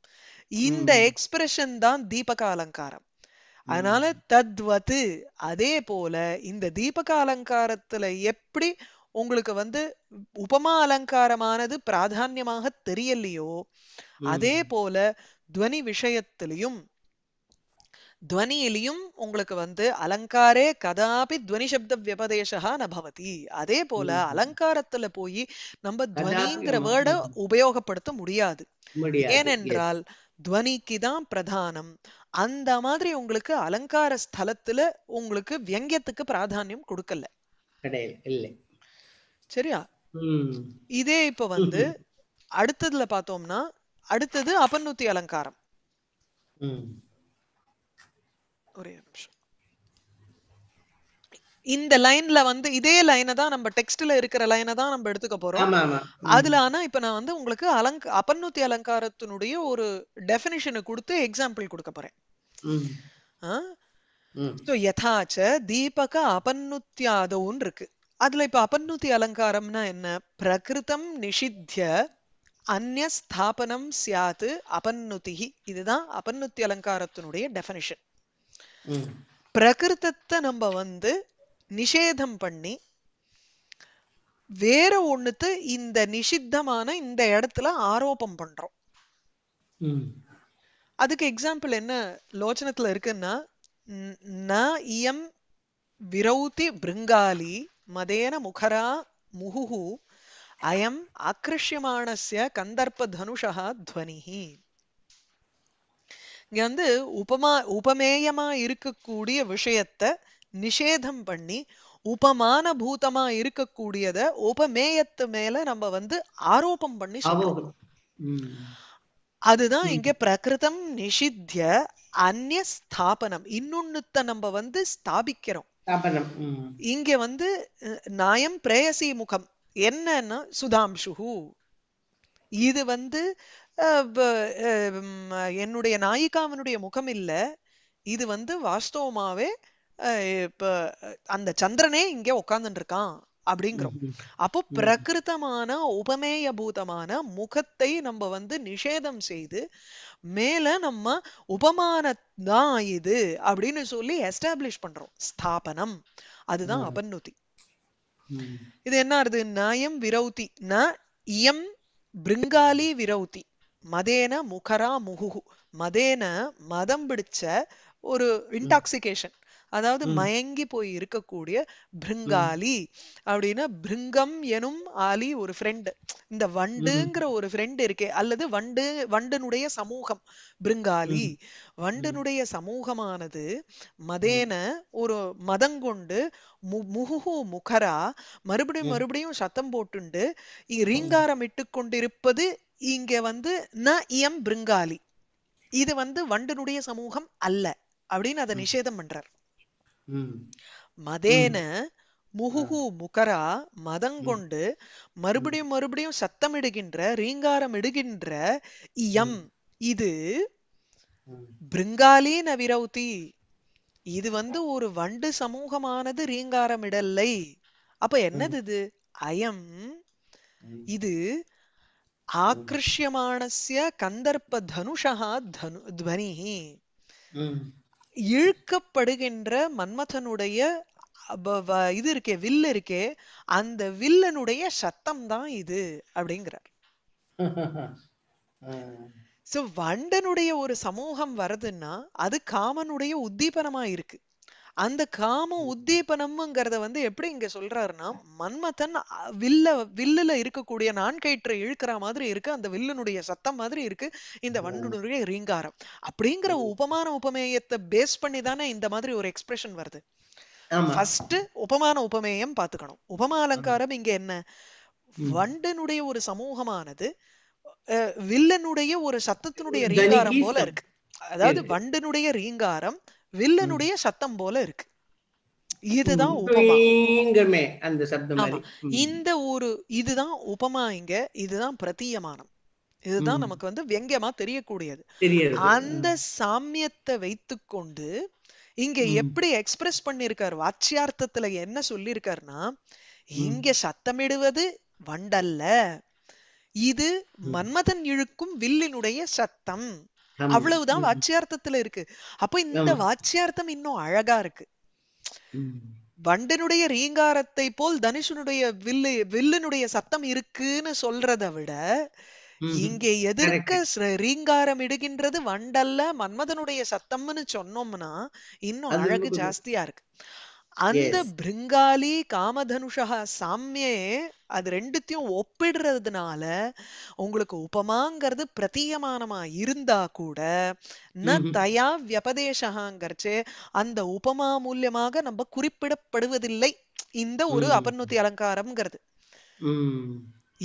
இந்த எக்ஸ்பிரஷன் தான் தீபக அலங்காரம் அதனால தத்வது அதே போல இந்த தீபக அலங்காரத்துல எப்படி உங்களுக்கு வந்து உபமா அலங்காரமானது பிராதான்யமாக தெரியலையோ அதே போல துவனி விஷயத்திலையும் துவனியிலையும் உங்களுக்கு வந்து அலங்காரே கதாபி துவனி சப்த வியபதேசா நபவதி அதே போல அலங்காரத்துல போய் நம்ம துவனிங்கிற வேர்ட உபயோகப்படுத்த முடியாது ஏனென்றால் துவனிக்கு தான் பிரதானம் அந்த மாதிரி உங்களுக்கு அலங்கார ஸ்தலத்துல உங்களுக்கு வியங்கியத்துக்கு பிராதானியம் கொடுக்கல சரியா இதே இப்ப வந்து அடுத்ததுல பார்த்தோம்னா அடுத்தது அபநூத்தி அலங்காரம் ஒரே நிமிஷம் இந்த லைன்ல வந்து இதே லைனை தான் நம்ம டெக்ஸ்ட்ல இருக்கிற லைனை தான் நம்ம எடுத்துக்க போறோம் அதுல ஆனா இப்ப நான் வந்து உங்களுக்கு அலங்க அப்பன்னூத்தி அலங்காரத்தினுடைய ஒரு டெபினிஷனை கொடுத்து எக்ஸாம்பிள் கொடுக்க போறேன் யதாச்ச தீபக அபன்னுத்தியாதவும் இருக்கு அதுல இப்ப அபநுத்தி அலங்காரம்னா என்ன பிரகிருதம் நிஷித்திய அந்நிய ஸ்தாபனம் சியாத்து அபன்னுத்தி இதுதான் அப்பன்னுத்தி அலங்காரத்தினுடைய டெஃபனிஷன் பிரகிருதத்தை நம்ம வந்து நிஷேதம் பண்ணி வேற ஒண்ணுத்து இந்த நிஷித்தமான இந்த இடத்துல ஆரோபம் பண்றோம் அதுக்கு எக்ஸாம்பிள் என்ன லோச்சனத்துல இருக்குன்னா ந இயம் விரௌதி பிருங்காலி மதேன முகரா முகுஹு அயம் ஆக்கிருஷ்யமானஸ்ய கந்தர்ப்ப தனுஷா துவனிஹி இங்க வந்து உபமா உபமேயமா இருக்கக்கூடிய விஷயத்த நிஷேதம் பண்ணி உபமான பூதமா இருக்கக்கூடியத உபமேயத்து மேல நம்ம வந்து ஆரோபம் பண்ணி சொல்றோம் அதுதான் இங்க பிரகிருதம் நிஷித்திய அந்நிய ஸ்தாபனம் இன்னொன்னுத்த நம்ம வந்து ஸ்தாபிக்கிறோம் இங்க வந்து நாயம் பிரேயசி முகம் என்னன்னா சுதாம்சுகு இது வந்து என்னுடைய நாயிகாவனுடைய முகம் இல்ல இது வந்து வாஸ்தவமாவே அந்த சந்திரனே இங்க உட்கார்ந்துட்டு இருக்கான் அப்படிங்கிறோம் அப்போ பிரகிருத்தமான உபமேயபூதமான முகத்தை நம்ம வந்து நிஷேதம் செய்து மேல நம்ம தான் இது அப்படின்னு சொல்லி எஸ்டாப்ளிஷ் பண்றோம் ஸ்தாபனம் அதுதான் அபன்னுதி இது என்ன ஆறுது நயம் விரௌதி ந இயம் பிருங்காலி விரௌதி மதேன முகரா முகுகு மதேன மதம் பிடிச்ச ஒரு இன்டாக்சிகேஷன் அதாவது மயங்கி போய் இருக்கக்கூடிய பிருங்காலி அப்படின்னா பிருங்கம் எனும் ஆலி ஒரு ஃப்ரெண்டு இந்த வண்டுங்கிற ஒரு ஃப்ரெண்ட் இருக்கே அல்லது வண்டு வண்டனுடைய சமூகம் பிருங்காலி வண்டனுடைய சமூகமானது மதேன ஒரு மதங்கொண்டு முகுகு முகரா மறுபடியும் மறுபடியும் சத்தம் போட்டுண்டு ரீங்காரம் இட்டு கொண்டிருப்பது இங்க வந்து ந இயம் பிருங்காலி இது வந்து வண்டனுடைய சமூகம் அல்ல அப்படின்னு அதை நிஷேதம் பண்றார் மதேன முகுகு முகரா மதங்கொண்டு மறுபடியும் மறுபடியும் சத்தம் இடுகின்ற ரீங்காரம் இடுகின்ற இயம் இது பிருங்காலி நவிரௌதி இது வந்து ஒரு வண்டு சமூகமானது ரீங்காரம் இடல்லை அப்ப என்னது இது அயம் இது ஆக்கிருஷ்யமானஸ்ய கந்தர்ப்ப தனுஷா தனு துவனி இழுக்கப்படுகின்ற மன்மதனுடைய இது இருக்கே வில்லு இருக்கே அந்த வில்லனுடைய சத்தம் தான் இது அப்படிங்கிறார் சோ வண்டனுடைய ஒரு சமூகம் வருதுன்னா அது காமனுடைய உத்தீபனமா இருக்கு அந்த காம உத்தீபனம்ங்கிறத வந்து எப்படி இங்க சொல்றாருன்னா மன்மதன் வில்ல வில்லுல இருக்கக்கூடிய கயிற்று இழுக்கிற மாதிரி இருக்கு அந்த வில்லுனுடைய சத்தம் மாதிரி இருக்கு இந்த வண்டுனுடைய ரீங்காரம் அப்படிங்கிற உபமான உபமேயத்தை பேஸ் பண்ணி தானே இந்த மாதிரி ஒரு எக்ஸ்பிரஷன் வருது ஃபர்ஸ்ட் உபமான உபமேயம் பாத்துக்கணும் உபமா அலங்காரம் இங்க என்ன வண்டனுடைய ஒரு சமூகமானது வில்லனுடைய ஒரு சத்தத்தினுடைய ரீங்காரம் போல இருக்கு அதாவது வண்டனுடைய ரீங்காரம் வில்லனுடைய சத்தம் போல இருக்கு இதுதான் இந்த ஒரு இதுதான் உபமா இங்க இதுதான் பிரதீயமானம் இதுதான் நமக்கு வந்து வெங்கயமா தெரியக்கூடியது அந்த சாமியத்தை வைத்துக்கொண்டு இங்க எப்படி எக்ஸ்பிரஸ் பண்ணிருக்காரு வாச்சியார்த்தத்துல என்ன சொல்லிருக்காருன்னா இங்க சத்தமிடுவது வண்டல்ல இது மன்மதன் இழுக்கும் வில்லினுடைய சத்தம் அவ்வளவுதான் வாட்சியார்த்தத்துல இருக்கு அப்ப இந்த வாட்சியார்த்தம் இன்னும் அழகா இருக்கு வண்டனுடைய ரீங்காரத்தை போல் தனுஷனுடைய வில்லு வில்லுனுடைய சத்தம் இருக்குன்னு சொல்றதை விட இங்கே எதிர்க்க ரீங்காரம் இடுகின்றது வண்டல்ல மன்மதனுடைய சத்தம்னு சொன்னோம்னா இன்னும் அழகு ஜாஸ்தியா இருக்கு அந்த பிருங்காலி காமதனுஷா சாமியே அது ரெண்டுத்தையும் ஒப்பிடுறதுனால உங்களுக்கு உபமாங்கிறது பிரத்தியமானமா இருந்தா கூட ந தயா வியபதேசாங்கிறச்சு அந்த உபமா மூலியமாக நம்ம குறிப்பிடப்படுவதில்லை இந்த ஒரு அபர்ணுத்தி அலங்காரம்ங்கிறது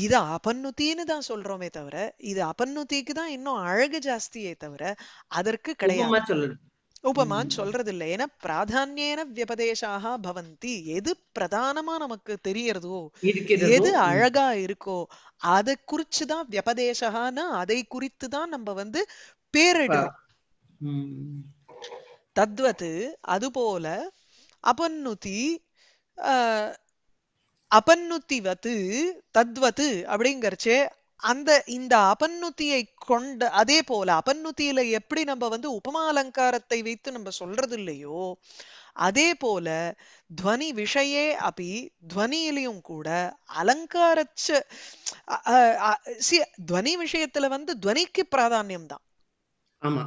இது அபன்னுத்தின்னு தான் சொல்றோமே தவிர இது அபன்னுத்திக்கு தான் இன்னும் அழகு ஜாஸ்தியே தவிர அதற்கு கிடையாது உபமான் சொல்றது இல்லை ஏன்னா பிராதான்யேன வியபதேசாக பவந்தி எது பிரதானமா நமக்கு தெரியறதோ எது அழகா இருக்கோ அதை குறிச்சுதான் வியபதேசகானா அதை குறித்து தான் நம்ம வந்து பேரிடுறோம் தத்வத்து அதுபோல அபன்னுதி அபன்னுத்திவத்து தத்வது அப்படிங்கறச்சே அந்த இந்த அபநுத்தியை கொண்ட அதே போல அபநுத்தியில எப்படி நம்ம வந்து உபமா அலங்காரத்தை வைத்து நம்ம சொல்றது இல்லையோ அதே போல துவனி விஷயே அப்படி துவனியிலையும் கூட அலங்காரச்சு துவனி விஷயத்துல வந்து துவனிக்கு பிராதானியம் தான் ஆமா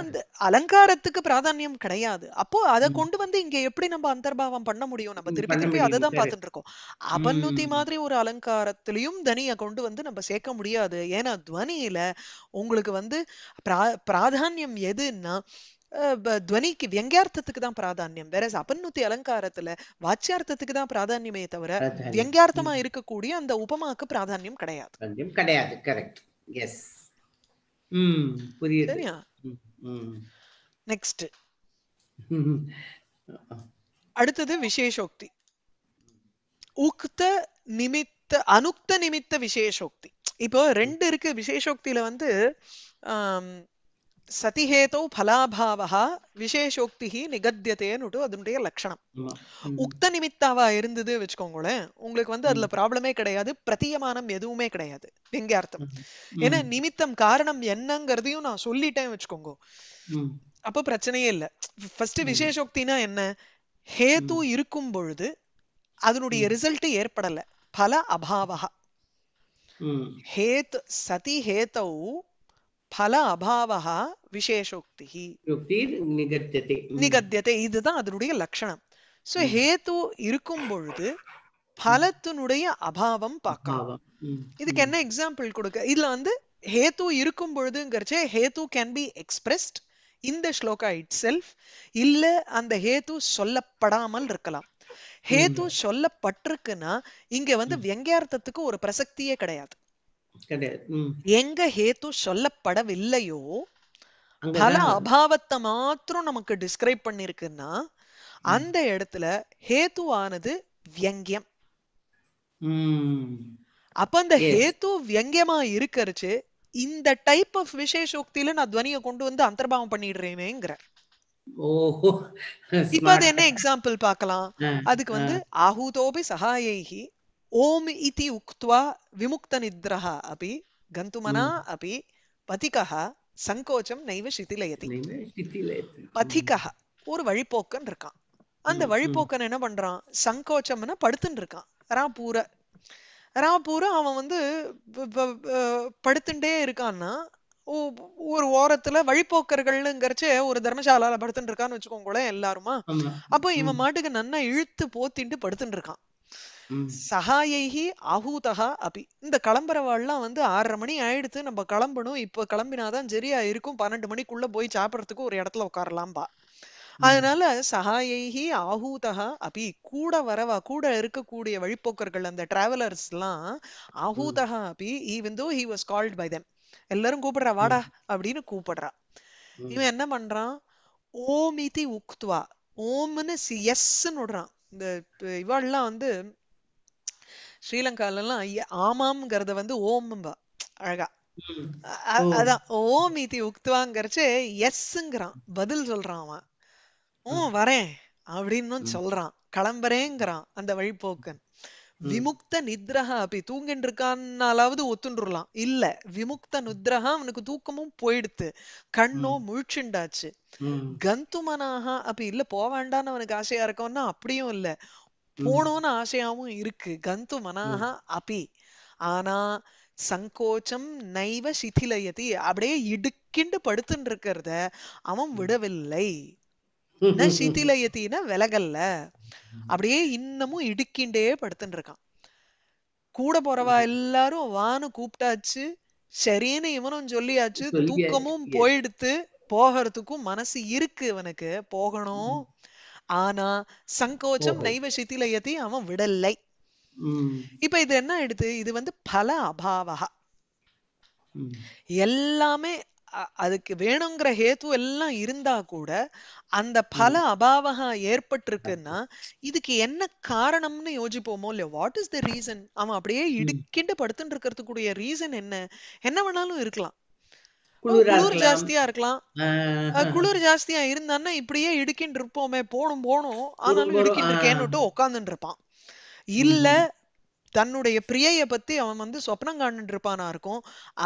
வந்து அலங்காரத்துக்கு பிராதானியம் கிடையாது அப்போ அதை கொண்டு வந்து இங்க எப்படி நம்ம அந்தர்பாவம் பண்ண முடியும் நம்ம திருப்பி திருப்பி அதை தான் பார்த்துட்டு இருக்கோம் அபநுதி மாதிரி ஒரு அலங்காரத்திலையும் தனியை கொண்டு வந்து நம்ம சேர்க்க முடியாது ஏன்னா துவனியில உங்களுக்கு வந்து பிரா பிராதானியம் எதுன்னா துவனிக்கு வியங்கியார்த்தத்துக்கு தான் பிராதானியம் வேற அபநுத்தி அலங்காரத்துல வாச்சியார்த்தத்துக்கு தான் பிராதானியமே தவிர வியங்கியார்த்தமா இருக்கக்கூடிய அந்த உபமாக்கு பிராதானியம் கிடையாது கிடையாது கரெக்ட் எஸ் புரியுது நெக்ஸ்ட் அடுத்தது விசேஷோக்தி உக்த நிமித்த அனுக்த நிமித்த விசேஷோக்தி இப்போ ரெண்டு இருக்கு விசேஷோக்தியில வந்து சதிஹேதௌ பலாபாவா விசேஷோக்தி நிகத்தியத்தேன்னுட்டு அதனுடைய லட்சணம் உக்த நிமித்தாவா இருந்தது வச்சுக்கோங்களேன் உங்களுக்கு வந்து அதுல ப்ராப்ளமே கிடையாது பிரதியமானம் எதுவுமே கிடையாது அர்த்தம் ஏன்னா நிமித்தம் காரணம் என்னங்கிறதையும் நான் சொல்லிட்டேன் வச்சுக்கோங்க அப்ப பிரச்சனையே இல்ல ஃபர்ஸ்ட் விசேஷோக்தினா என்ன ஹேது இருக்கும் பொழுது அதனுடைய ரிசல்ட் ஏற்படல பல அபாவகா ஹேத் சதி ஹேத்தௌ பல அபாவா விசேஷோக்தி நிகத்தியத்தை நிகத்தியத்தை இதுதான் அதனுடைய லட்சணம் சோ ஹேத்து இருக்கும் பொழுது பலத்தினுடைய அபாவம் பார்க்கலாம் இதுக்கு என்ன எக்ஸாம்பிள் கொடுக்க இதுல வந்து ஹேத்து இருக்கும் பொழுதுங்கிறச்சே ஹேத்து கேன் பி எக்ஸ்பிரஸ்ட் இந்த ஸ்லோகா இட் செல்ஃப் இல்ல அந்த ஹேத்து சொல்லப்படாமல் இருக்கலாம் ஹேத்து சொல்லப்பட்டிருக்குன்னா இங்க வந்து வெங்கயார்த்தத்துக்கு ஒரு பிரசக்தியே கிடையாது எங்க ஹேத்து சொல்லப்படவில்லையோ பல அபாவத்தை மாத்திரம் நமக்கு டிஸ்கிரைப் பண்ணிருக்குன்னா அந்த இடத்துல ஹேத்துவானது வியங்கியம் அப்ப அந்த ஹேத்து வியங்கியமா இருக்கிறச்சு இந்த டைப் ஆஃப் விசேஷோக்தியில நான் துவனியை கொண்டு வந்து அந்தர்பாவம் பண்ணிடுறேனேங்கிற இப்ப அது என்ன எக்ஸாம்பிள் பாக்கலாம் அதுக்கு வந்து ஆஹூதோபி சகாயைகி ओम् इति விமுக்த विमुक्तनिद्रः अपि கந்துமனா अपि पथिकः சங்கோச்சம் நைவ சிதிலயதி பதிக்கக ஒரு வழிபோக்கன் இருக்கான் அந்த வழிபோக்கன் என்ன பண்றான் சங்கோச்சம்னா படுத்துன்னு இருக்கான் ராபூர ராபூர அவன் வந்து படுத்துட்டே இருக்கான்னா ஒரு ஓரத்துல வழிபோக்கர்கள்ங்கிறச்சு ஒரு தர்மசாலால படுத்துட்டு இருக்கான்னு வச்சுக்கோங்களேன் எல்லாருமா அப்போ இவன் மாட்டுக்கு நன்னா இழுத்து போத்திட்டு படுத்துட்டு இருக்கான் சகாயைகி அகூதகா அப்படி இந்த கிளம்புறவாள்லாம் வந்து ஆறரை மணி ஆயிடுத்து நம்ம கிளம்பணும் இப்ப கிளம்பினாதான் சரியா இருக்கும் பன்னெண்டு மணிக்குள்ள போய் சாப்பிடறதுக்கு ஒரு இடத்துல உட்காரலாம்பா அதனால சகாயைகி ஆகூதா அப்படி கூட வரவா கூட இருக்கக்கூடிய வழிப்போக்கர்கள் அந்த டிராவலர்ஸ் எல்லாம் ஆஹூதகா அப்படி even though he was called by then எல்லாரும் கூப்பிடுறா வாடா அப்படின்னு கூப்பிடுறா இவன் என்ன பண்றான் ஓமிதி உக்துவா ஓம்னு எஸ் விடுறான் இந்த இவாள்லாம் வந்து ஸ்ரீலங்காலாம் ஆமாம்ங்கிறத வந்து ஓம்பா அழகா அதான் ஓம் இதி உக்துவாங்கிறச்சு எஸ்ங்கிறான் பதில் சொல்றான் அவன் ஓ வரேன் அப்படின்னு சொல்றான் கிளம்புறேங்கிறான் அந்த வழிபோக்கன் விமுக்த நித்ரஹா அப்படி தூங்கிட்டு இருக்கான்னாலாவது ஒத்துண்டுலாம் இல்ல விமுக்த நித்ரஹா அவனுக்கு தூக்கமும் போயிடுத்து கண்ணோ முழிச்சுண்டாச்சு கந்துமனாக அப்படி இல்ல போவாண்டான்னு அவனுக்கு ஆசையா இருக்கோம்னா அப்படியும் இல்ல போகணும்னு ஆசையாவும் இருக்கு கந்து மனாக அப்பி ஆனா சங்கோச்சம் நைவ சிதிலயதி அப்படியே இடுக்கிண்டு படுத்துட்டு இருக்கிறத அவன் விடவில்லை சிதிலயத்தின விலகல்ல அப்படியே இன்னமும் இடுக்கிண்டே படுத்துட்டு இருக்கான் கூட போறவா எல்லாரும் வானு கூப்பிட்டாச்சு சரின்னு இவனும் சொல்லியாச்சு தூக்கமும் போயிடுத்து போகிறதுக்கும் மனசு இருக்கு இவனுக்கு போகணும் ஆனா சங்கோச்சம் நைவ சிதிலயத்தி அவன் விடலை இப்ப இது என்ன எடுத்து இது வந்து பல அபாவகா எல்லாமே அதுக்கு வேணுங்கிற ஹேத்து எல்லாம் இருந்தா கூட அந்த பல அபாவகா ஏற்பட்டிருக்குன்னா இதுக்கு என்ன காரணம்னு யோசிப்போமோ இல்லையா வாட் இஸ் த ரீசன் அவன் அப்படியே இடுக்கிண்டு படுத்துட்டு இருக்கிறதுக்குரிய ரீசன் என்ன என்ன வேணாலும் இருக்கலாம் குளிரா குளிர் ஜாஸ்தியா இருக்கலாம் குளிர் ஜாஸ்தியா இருந்தான்னா இப்படியே இடுக்கின்னு இருப்போமே போனும் போனோம் ஆனாலும் இடுக்கின்னு இருக்கேன்னுட்டு உட்காந்துட்டு இருப்பான் இல்ல தன்னுடைய பிரியைய பத்தி அவன் வந்து சொப்னம் காண்டு இருப்பானா இருக்கும்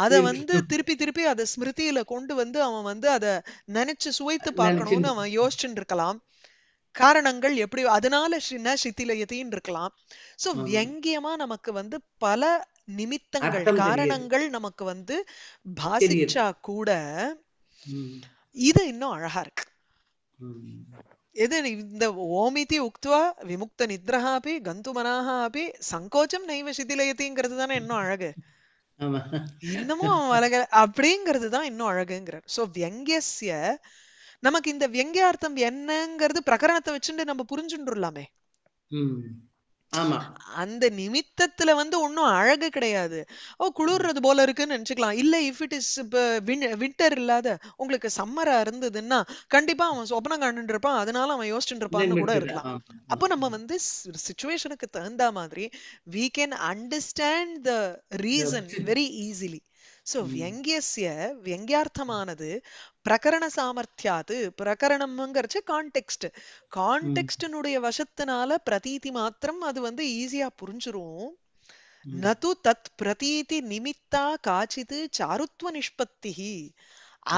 அத வந்து திருப்பி திருப்பி அத ஸ்மிருதியில கொண்டு வந்து அவன் வந்து அத நினைச்சு சுவைத்து பார்க்கணும்னு அவன் யோசிச்சுட்டு இருக்கலாம் காரணங்கள் எப்படி அதனால சின்ன சித்தில சித்திலயத்தையும் இருக்கலாம் சோ வியங்கியமா நமக்கு வந்து பல நிமித்தங்கள் காரணங்கள் நமக்கு வந்து பாசிச்சா கூட இது இன்னும் அழகா இருக்கு எது இந்த ஓமிதி உக்துவா விமுக்த நித்ரஹா அபி கந்து அபி சங்கோச்சம் நெய்வ சிதிலயத்திங்கிறது தானே இன்னும் அழகு இன்னமும் அழக அப்படிங்கிறது தான் இன்னும் அழகுங்கிறார் சோ வியங்கிய நமக்கு இந்த வியங்கியார்த்தம் என்னங்கிறது பிரகரணத்தை வச்சுட்டு நம்ம புரிஞ்சுட்டுலாமே ஆமா அந்த நிமித்தத்துல வந்து ஒன்னும் அழகு கிடையாது ஓ குளிர்றது போல இருக்குன்னு நினைச்சுக்கலாம் இல்ல இஃப் இட் இஸ் வின்டர் இல்லாத உங்களுக்கு சம்மரா இருந்ததுன்னா கண்டிப்பா அவன் சொப்ன காண்டு இருப்பான் அதனால அவன் யோசிச்சுட்டு இருப்பான்னு கூட இருக்கலாம் அப்போ நம்ம வந்து சுச்சுவேஷனுக்கு தகுந்த மாதிரி we can understand the reason very easily so வியங்கியசிய வியங்கியார்த்தமானது பிரகரண சாமர்த்தியாது பிரகரணம்ங்கிறச்சு கான்டெக்ஸ்ட் கான்டெக்ஸ்டினுடைய வசத்தினால பிரதீதி மாத்திரம் அது வந்து ஈஸியா புரிஞ்சிரும் நது தத் பிரதீதி நிமித்தா காச்சிது சாருத்வ நிஷ்பத்தி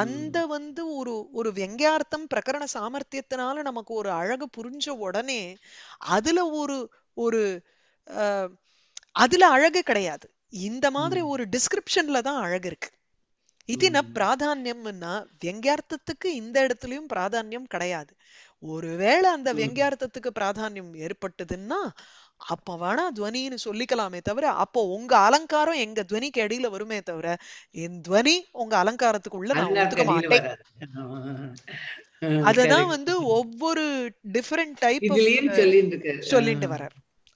அந்த வந்து ஒரு ஒரு வெங்கியார்த்தம் பிரகரண சாமர்த்தியத்தினால நமக்கு ஒரு அழகு புரிஞ்ச உடனே அதுல ஒரு ஒரு அதுல அழகு கிடையாது இந்த மாதிரி ஒரு டிஸ்கிரிப்ஷன்ல தான் அழகு இருக்கு இதின பிராதான்யம்னா வெங்கியார்த்தத்துக்கு இந்த இடத்துலயும் பிராதானியம் கிடையாது ஒருவேளை அந்த வெங்கியார்த்தத்துக்கு பிராதான்யம் ஏற்பட்டதுன்னா அப்ப வேணா துவனின்னு சொல்லிக்கலாமே தவிர அப்போ உங்க அலங்காரம் எங்க துவனிக்கு அடியில வருமே தவிர என் துவனி உங்க அலங்காரத்துக்குள்ள நான் ஒத்துக்க மாட்டேன் அததான் வந்து ஒவ்வொரு டிஃபரெண்ட் டைப் சொல்லிட்டு வர்றாரு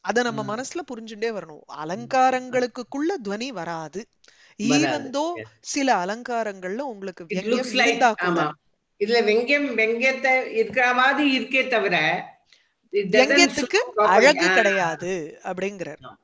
அத நம்ம மனசுல புரிஞ்சுட்டே வரணும் அலங்காரங்களுக்குள்ள துவனி வராது ஈவந்தோ சில அலங்காரங்கள்ல உங்களுக்கு இதுல வெங்கம் வெங்கத்தை இருக்கிற மாதிரி இருக்கே தவிர வெங்கத்துக்கு அழகு கிடையாது அப்படிங்கிறார்